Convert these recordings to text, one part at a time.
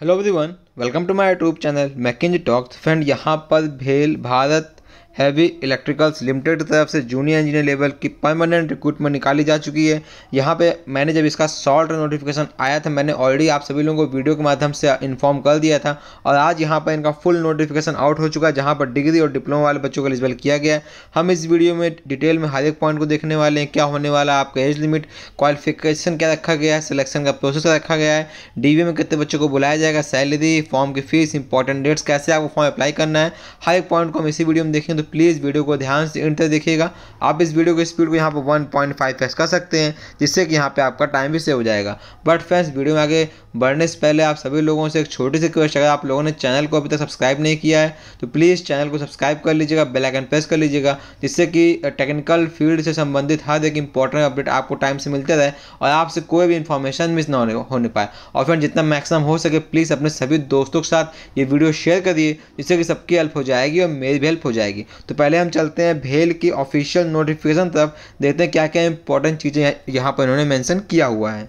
hello everyone welcome to my YouTube channel Mackenzie talks friend यहाँ पर भेल Bharat heavy electricals limited की तरफ से जूनियर इंजीनियर लेवल की परमानेंट रिक्रूटमेंट निकाली जा चुकी है यहाँ पे मैंने जब इसका शॉर्ट नोटिफिकेशन आया था मैंने ऑलरेडी आप सभी लोगों को वीडियो के माध्यम से इन्फॉर्म कर दिया था और आज यहाँ पर इनका फुल नोटिफिकेशन आउट हो चुका है जहाँ पर डिग्री और डिप्लोमा वाले बच्चों को एलिजिबल किया गया हम इस वीडियो में डिटेल में हर एक पॉइंट को देखने वाले हैं क्या होने वाला है आपका एज लिमिट क्वालिफिकेशन क्या रखा गया है सिलेक्शन का प्रोसेस रखा गया है डी में कितने बच्चों को बुलाया जाएगा सैलरी फॉर्म की फीस इंपॉर्टेंट डेट्स कैसे आपको फॉर्म अप्लाई करना है हर एक पॉइंट को हम इसी वीडियो में देखेंगे तो प्लीज़ वीडियो को ध्यान से इंटर देखिएगा आप इस वीडियो की स्पीड को यहाँ पर वन पॉइंट फाइव फ्रेस कर सकते हैं जिससे कि यहाँ पर आपका टाइम भी सेव हो जाएगा बट फ्रेंड्स वीडियो में आगे बढ़ने से पहले आप सभी लोगों से एक छोटी सी क्वेश्चन अगर आप लोगों ने चैनल को अभी तक सब्सक्राइब नहीं किया है तो प्लीज़ चैनल को सब्सक्राइब कर लीजिएगा आइकन प्रेस कर लीजिएगा जिससे कि टेक्निकल फील्ड से संबंधित हर एक इंपॉर्टेंट अपडेट आपको टाइम से मिलते रहे और आपसे कोई भी इन्फॉर्मेशन मिस ना होने पाए और फ्रेंड जितना मैक्सिमम हो सके प्लीज़ अपने सभी दोस्तों के साथ ये वीडियो शेयर करिए जिससे कि सबकी हेल्प हो जाएगी और मेरी भी हेल्प हो जाएगी तो पहले हम चलते हैं भेल की ऑफिशियल नोटिफिकेशन तरफ देखते हैं क्या क्या इंपॉर्टेंट चीज़ें यहाँ पर इन्होंने मेंशन किया हुआ है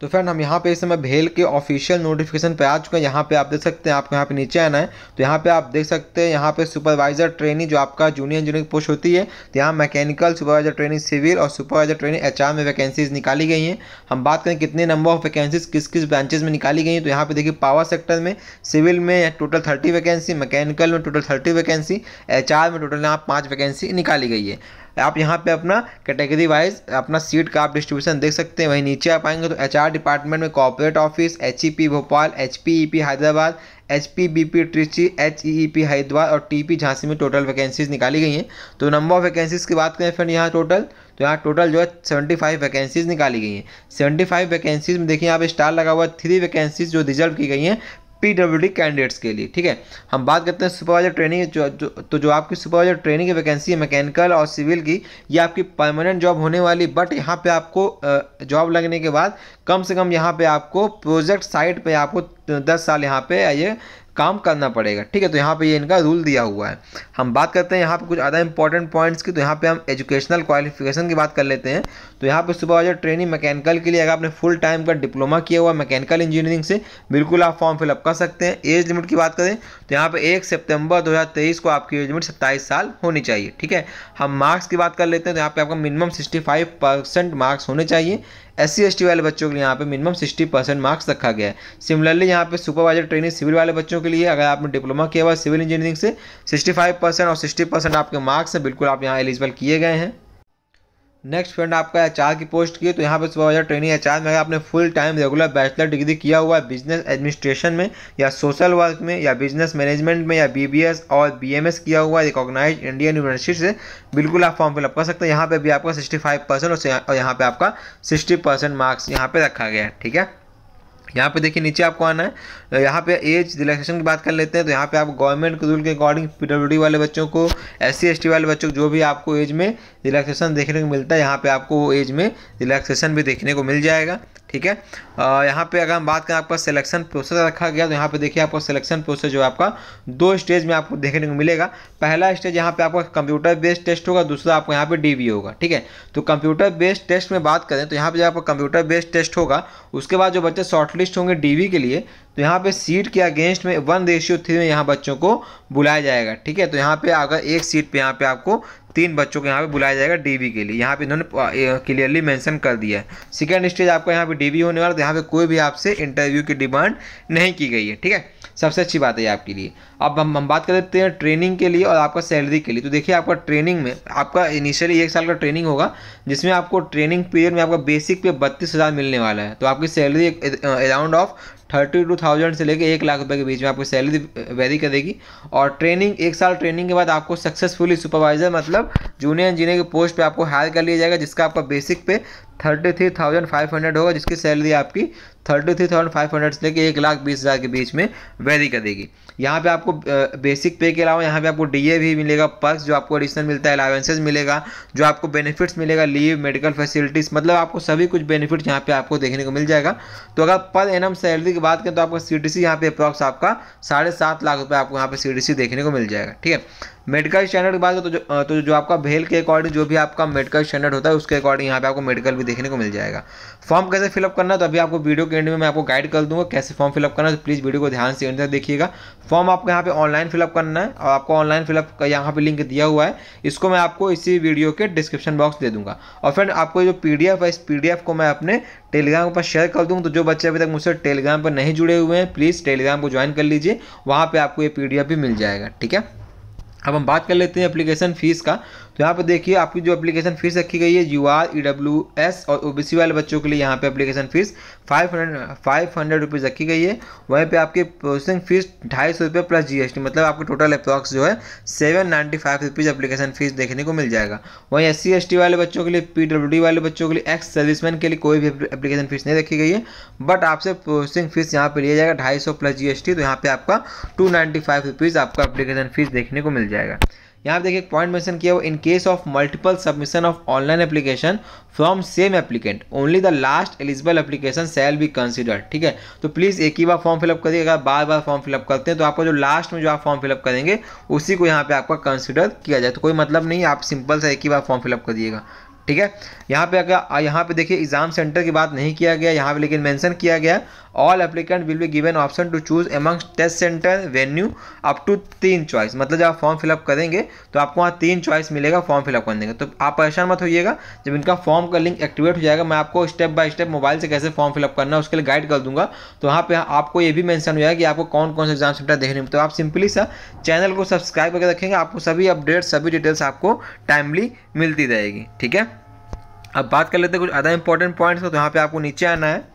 तो फ्रेंड हम यहाँ पे इस समय भेल के ऑफिशियल नोटिफिकेशन पे आ चुके हैं यहाँ पे आप देख सकते हैं आपको यहाँ पे नीचे आना है तो यहाँ पे आप देख सकते हैं यहाँ पे सुपरवाइजर ट्रेनिंग जो आपका जूनियर इंजीनियर की पोस्ट होती है तो यहाँ मैकेनिकल सुपरवाइजर ट्रेनिंग सिविल और सुपरवाइजर ट्रेनिंग एच में वैकेंसीज निकाली गई हैं हम बात करें कितने नंबर ऑफ वैकेंसीज किस किस ब्रांचेज में निकाली गई हैं तो यहाँ पर देखिए पावर सेक्टर में सिविल में टोटल थर्टी वैकेंसी मैकेनिकल में टोटल थर्टी वैकेंसी एच में टोटल यहाँ पाँच वैकेंसी निकाली गई है आप यहाँ पे अपना कैटेगरी वाइज अपना सीट का आप डिस्ट्रीब्यूशन देख सकते हैं वहीं नीचे आप आएंगे तो एच डिपार्टमेंट में corporate office H Bhopal H e Hyderabad H P B P Trichy H E E P Hyderabad और टी पी झांसी में टोटल वैकेंसीज निकाली गई हैं तो नंबर ऑफ वैकेंसीज की बात करें फ्रेंड यहाँ टोटल तो यहाँ टोटल जो है सेवेंटी फाइव वैकेंसीज निकाली गई हैं सेवेंटी फाइव वैकेंसीज में देखिए यहाँ पे स्टार लगा हुआ है थ्री वैकेंसीज जो रिजर्व की गई हैं पीडब्ल्यूडी कैंडिडेट्स के लिए ठीक है हम बात करते हैं सुपरवाइजर ट्रेनिंग जो, जो तो जो आपकी सुपरवाइजर ट्रेनिंग की वैकेंसी है मैकेनिकल और सिविल की ये आपकी परमानेंट जॉब होने वाली बट यहाँ पे आपको जॉब लगने के बाद कम से कम यहाँ पे आपको प्रोजेक्ट साइट पे आपको दस साल यहाँ पे ये काम करना पड़ेगा ठीक है तो यहाँ पे ये इनका रूल दिया हुआ है हम बात करते हैं यहाँ पे कुछ अदर इंपॉर्टेंट पॉइंट्स की तो यहाँ पे हम एजुकेशनल क्वालिफिकेशन की बात कर लेते हैं तो यहाँ पे सुपरवाइजर ट्रेनिंग मैकेनिकल के लिए अगर आपने फुल टाइम का डिप्लोमा किया हुआ मैकेनिकल इंजीनियरिंग से बिल्कुल आप फॉर्म फिलअप कर सकते हैं एज लिमिट की बात करें तो यहाँ पर एक सेप्टेम्बर दो को आपकी एज लिमिट सत्ताईस साल होनी चाहिए ठीक है हम मार्क्स की बात कर लेते हैं तो यहाँ पर आपका मिनिमम सिक्सटी मार्क्स होने चाहिए एस सी वाले बच्चों के लिए यहाँ पे मिनिमम सिक्सटी मार्क्स रखा गया है सिमिलरली यहाँ पे सुपरवाइजर ट्रेनिंग सिविल वाले बच्चों के लिए अगर आपने डिप्लोमा किया हुआ सिविल इंजीनियरिंग से 65 परसेंट और 60 परसेंट आपके मार्क्स हैं बिल्कुल आप यहाँ एलिजिबल किए गए हैं नेक्स्ट फ्रेंड आपका एच की पोस्ट की तो यहाँ पे सुबह हज़ार ट्रेनिंग एच में आपने full time regular bachelor degree किया हुआ है बिजनेस एडमिनिस्ट्रेशन में या सोशल वर्क में या बिजनेस मैनेजमेंट में या बीबीएस और बीएमएस किया हुआ है रिकॉग्नाइज इंडियन यूनिवर्सिटी से बिल्कुल आप फॉर्म फिलअप कर सकते हैं यहाँ पर भी आपका 65 परसेंट और यहाँ पर आपका सिक्सटी परसेंट मार्क्स यहाँ पर रखा गया है ठीक है यहाँ पे देखिए नीचे आपको आना है यहाँ पे एज रिलैक्सेशन की बात कर लेते हैं तो यहाँ पे आप गवर्नमेंट के रूल के अकॉर्डिंग पी वाले बच्चों को एस सी वाले बच्चों को जो भी आपको एज में रिलैक्सेशन देखने को मिलता है यहाँ पे आपको एज में रिलैक्सेशन भी देखने को मिल जाएगा ठीक है यहाँ पे अगर हम बात करें आपका सिलेक्शन प्रोसेस रखा गया तो यहाँ पे देखिए आपको सिलेक्शन प्रोसेस जो है आपका दो स्टेज में आपको देखने को मिलेगा पहला स्टेज यहाँ पे आपका कंप्यूटर बेस्ड टेस्ट होगा दूसरा आपको यहाँ पे डी होगा ठीक है तो कंप्यूटर बेस्ड टेस्ट में बात करें तो यहाँ पे जो आपका कंप्यूटर बेस्ड टेस्ट होगा उसके बाद जो बच्चे शॉर्टलिस्ट होंगे डी के लिए तो यहाँ पे सीट के अगेंस्ट में वन रेशियो थ्री में यहाँ बच्चों को बुलाया जाएगा ठीक है तो यहाँ पर अगर एक सीट पर यहाँ पे आपको तीन बच्चों को यहाँ पे बुलाया जाएगा डीवी के लिए यहाँ पे इन्होंने क्लियरली मेंशन कर दिया है सेकेंड स्टेज आपका यहाँ पे डीवी होने वाला तो यहाँ पे कोई भी आपसे इंटरव्यू की डिमांड नहीं की गई है ठीक है सबसे अच्छी बात है आपके लिए अब हम हम बात कर लेते हैं ट्रेनिंग के लिए और आपका सैलरी के लिए तो देखिए आपका ट्रेनिंग में आपका इनिशियली एक साल का ट्रेनिंग होगा जिसमें आपको ट्रेनिंग पीरियड में आपका बेसिक पे बत्तीस हज़ार मिलने वाला है तो आपकी salary around of thirty two thousand से लेकर एक लाख रुपए के बीच में आपको सैलरी वेरी करेगी और ट्रेनिंग एक साल ट्रेनिंग के बाद आपको सक्सेसफुली सुपरवाइजर मतलब जूनियर इंजीनियर की पोस्ट पे आपको हायर कर लिया जाएगा जिसका आपका basic pay thirty three thousand five hundred होगा जिसकी सैलरी आपकी thirty three thousand five hundred से लेकर एक लाख बीस हज़ार के बीच में वेरी करेगी यहाँ पे आपको बेसिक पे के अलावा यहाँ पे आपको डीए भी मिलेगा पर्स जो आपको एडिशनल मिलता है अलावेंसेज मिलेगा जो आपको बेनिफिट्स मिलेगा लीव मेडिकल फैसिलिटीज़ मतलब आपको सभी कुछ बेनिफिट्स यहाँ पे आपको देखने को मिल जाएगा तो अगर पर एम सैलरी की बात करें तो आपका सी टी सी यहाँ पे अप्रॉक्स आपका साढ़े सात लाख रुपये आपको यहाँ पे सी टी सी देखने को मिल जाएगा ठीक है मेडिकल स्टैंडर्ड की बात करें तो, तो जो आपका भेल के अकॉर्डिंग जो भी आपका मेडिकल स्टैंडर्ड होता है उसके अकॉर्डिंग यहाँ पे आपको मेडिकल भी देखने को मिल जाएगा फॉर्म कैसे फिलअप करना है तो अभी आपको वीडियो के एंड में मैं आपको गाइड कर दूंगा कैसे फॉर्म फिलअप करना है तो प्लीज़ वीडियो को ध्यान से एंड देखिएगा फॉर्म आपको यहाँ पे ऑनलाइन फिलअप करना है और आपको ऑनलाइन फिलअप का यहाँ पे लिंक दिया हुआ है इसको मैं आपको इसी वीडियो के डिस्क्रिप्शन बॉक्स दे दूंगा और फ्रेंड आपको जो पी है इस पी को मैं अपने टेलीग्राम पर शेयर कर दूँ तो जो बच्चे अभी तक मुझसे टेलीग्राम पर नहीं जुड़े हुए हैं प्लीज़ टेलीग्राम को ज्वाइन कर लीजिए वहाँ पर आपको ये पी भी मिल जाएगा ठीक है अब हम बात कर लेते हैं एप्लीकेशन फ़ीस का यहाँ पर देखिए आपकी जो एप्लीकेशन फीस रखी गई है U R E W S और ओ बी सी वाले बच्चों के लिए यहाँ पे application fees five 500 five hundred rupees रखी गई है वहीं पे आपकी प्रोसेसिंग फीस ढाई सौ रुपये प्लस जीएसटी मतलब आपको टोटल अप्रॉक्स जो है seven ninety five rupees application fees देखने को मिल जाएगा वहीं एस सी एस टी वाले बच्चों के लिए पी डब्ल्यू डी वाले बच्चों के लिए एक्स सर्विसमैन के लिए कोई भी एप्लीकेशन फीस नहीं रखी गई है बट आपसे प्रोसेसिंग फीस यहाँ पर लिया जाएगा ढाई सौ प्लस जी तो यहाँ पर आपका टू नाइन्टी फाइव रुपीज़ आपका एप्लीकेशन फीस देखने को मिल जाएगा यहाँ पर देखिए पॉइंट मेंशन किया वो इनके case of multiple submission of online application from same applicant only the last eligible application shall be considered ठीक है तो प्लीज़ एक ही बार फॉर्म फिलअप करिए अगर बार बार फॉर्म फिलअप करते हैं तो आपका जो लास्ट में जो आप फॉर्म फिलअप करेंगे उसी को यहाँ पे आपका कंसिडर किया जाए तो कोई मतलब नहीं आप सिंपल सा एक ही बार फॉर्म फिलअप करिएगा ठीक है यहाँ पे अगर यहाँ पे देखिए एग्जाम सेंटर की बात नहीं किया गया यहाँ पे लेकिन मेंशन किया गया all applicant will be given option to choose amongst test centre venue up to तीन चॉइस मतलब जब आप फॉर्म फिलअप करेंगे तो आपको वहाँ तीन चॉइस मिलेगा फॉर्म फिलअप करने का तो आप परेशान मत होइएगा जब इनका फॉर्म का लिंक एक्टिवेट हो जाएगा मैं आपको स्टेप बाय स्टेप मोबाइल से कैसे फॉर्म फिलअप करना है उसके लिए गाइड कर दूंगा तो वहाँ पर आपको ये भी मैंशन हो जाएगा कि आपको कौन कौन से एग्जाम सेंटर देखने में तो आप सिंपली सा चैनल को सब्सक्राइब करके रखेंगे आपको सभी अपडेट्स सभी डिटेल्स आपको टाइमली मिलती रहेगी ठीक है अब बात कर लेते हैं कुछ अदर इंपॉर्टेंट पॉइंट्स का तो यहाँ पे आपको नीचे आना है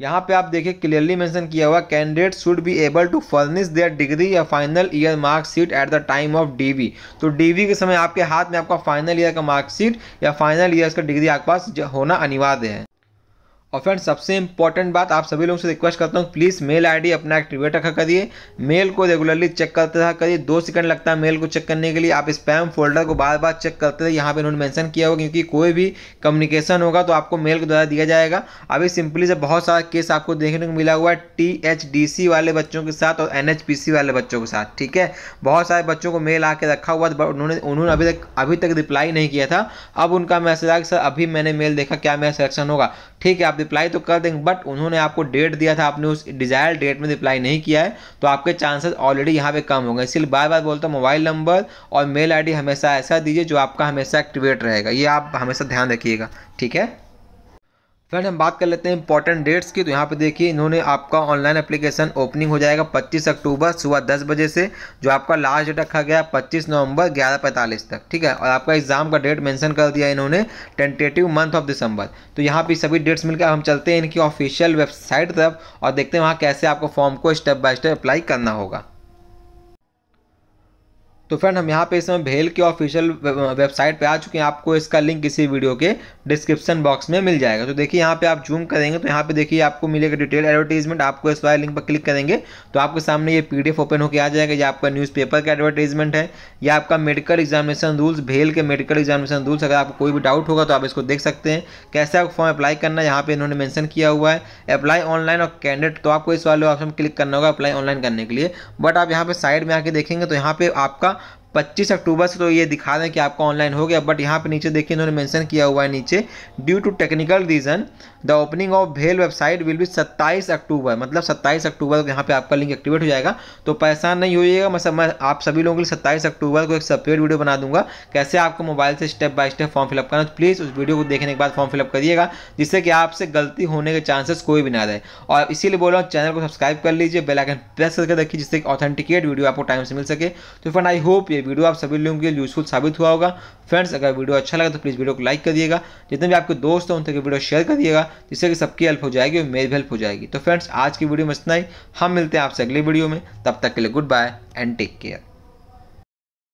यहाँ पे आप देखिए क्लियरली मेंशन किया हुआ candidate should be able to furnish their degree या final year marksheet at the time of DV तो डीवी के समय आपके हाथ में आपका फाइनल ईयर का मार्कशीट या फाइनल ईयर का डिग्री आपके पास होना अनिवार्य है और फ्रेंड सबसे इंपॉर्टेंट बात आप सभी लोगों से रिक्वेस्ट करता हूँ प्लीज़ मेल आईडी अपना एक्टिवेट रखा करिए मेल को रेगुलरली चेक करते रहा करिए दो सेकंड लगता है मेल को चेक करने के लिए आप स्पैम फोल्डर को बार बार चेक करते रहे यहाँ पे इन्होंने मेंशन किया होगा क्योंकि कोई भी कम्युनिकेशन होगा तो आपको मेल के द्वारा दिया जाएगा अभी सिंपली से बहुत सारा केस आपको देखने को मिला हुआ है टी वाले बच्चों के साथ और एन वाले बच्चों के साथ ठीक है बहुत सारे बच्चों को मेल आके रखा हुआ उन्होंने उन्होंने अभी तक अभी तक रिप्लाई नहीं किया था अब उनका मैसेज आया सर अभी मैंने मेल देखा क्या मेरा सिलेक्शन होगा ठीक है आप रिप्लाई तो कर देंगे बट उन्होंने आपको डेट दिया था आपने उस डिजायर डेट में रिप्लाई नहीं किया है तो आपके चांसेस ऑलरेडी यहाँ पे कम होंगे इसलिए बार बार बोलता हूँ मोबाइल नंबर और मेल आईडी हमेशा ऐसा दीजिए जो आपका हमेशा एक्टिवेट रहेगा ये आप हमेशा ध्यान रखिएगा ठीक है फ्रेंड हम बात कर लेते हैं इंपॉर्टेंट डेट्स की तो यहाँ पे देखिए इन्होंने आपका ऑनलाइन एप्लीकेशन ओपनिंग हो जाएगा 25 अक्टूबर सुबह 10 बजे से जो आपका लास्ट डेट रखा गया 25 नवंबर 11:45 तक ठीक है और आपका एग्जाम का डेट मेंशन कर दिया इन्होंने टेंटेटिव मंथ ऑफ दिसंबर तो यहाँ पे सभी डेट्स मिलकर हम चलते हैं इनकी ऑफिशियल वेबसाइट तरफ और देखते हैं वहाँ कैसे आपको फॉर्म को स्टेप बाय स्टेप अप्लाई करना होगा तो फ्रेंड हम यहाँ पे इस समय भेल के ऑफिशियल वेबसाइट पे आ चुके हैं आपको इसका लिंक इसी वीडियो के डिस्क्रिप्शन बॉक्स में मिल जाएगा तो देखिए यहाँ पे आप जूम करेंगे तो यहाँ पे देखिए आपको मिलेगा डिटेल एडवर्टीजमेंट आपको इस वाले लिंक पर क्लिक करेंगे तो आपके सामने ये पीडीएफ ओपन होकर आ जाएगा या आपका न्यूज़पेपर का एडवर्टीजमेंट है या आपका मेडिकल एग्जामिनेशन रूल्स भेल के मेडिकल एग्जामिनेशन रूल्स अगर आपको कोई भी डाउट होगा तो आप इसको देख सकते हैं कैसे आपको फॉर्म अप्लाई करना है यहाँ पर इन्होंने मैंशन किया हुआ है अप्लाई ऑनलाइन और कैंडिडेट तो आपको इस वाले ऑप्शन क्लिक करना होगा अप्लाई ऑनलाइन करने के लिए बट आप यहाँ पर साइड में आके देखेंगे तो यहाँ पर आपका 25 अक्टूबर से तो ये दिखा दें कि आपका ऑनलाइन हो गया बट यहाँ पे नीचे देखिए इन्होंने मेंशन किया हुआ है नीचे due to technical reason the opening of भेल वेबसाइट विल बी 27 अक्टूबर मतलब 27 अक्टूबर को यहाँ पे आपका लिंक एक्टिवेट हो जाएगा तो परेशान नहीं होइएगा मैं सब आप सभी लोगों के लिए सत्ताईस अक्टूबर को एक सपेट वीडियो बना दूंगा कैसे आपको मोबाइल से step by step form fill up करना तो प्लीज़ उस वीडियो को देखने के बाद फॉर्म फिलअप करिएगा जिससे कि आपसे गलती होने के चांसेस कोई भी ना रहे और इसीलिए बोल रहा हूँ चैनल को सब्सक्राइब कर लीजिए बेलाइकन प्रेस करके रखिए जिससे ऑथेंटिकेट वीडियो आपको टाइम से मिल सके तो फ्रेंड आई होप ये वीडियो आप सभी लोगों के लिए यूजफुल साबित हुआ होगा फ्रेंड्स अगर वीडियो अच्छा लगा तो प्लीज़ वीडियो को लाइक कर दिएगा जितने भी आपके दोस्त हैं उन तक वीडियो शेयर कर दिएगा जिससे कि सबकी हेल्प हो जाएगी और मेरी भी हेल्प हो जाएगी तो फ्रेंड्स आज की वीडियो में इतना ही हम मिलते हैं आपसे अगले वीडियो में तब तक के लिए goodbye and take care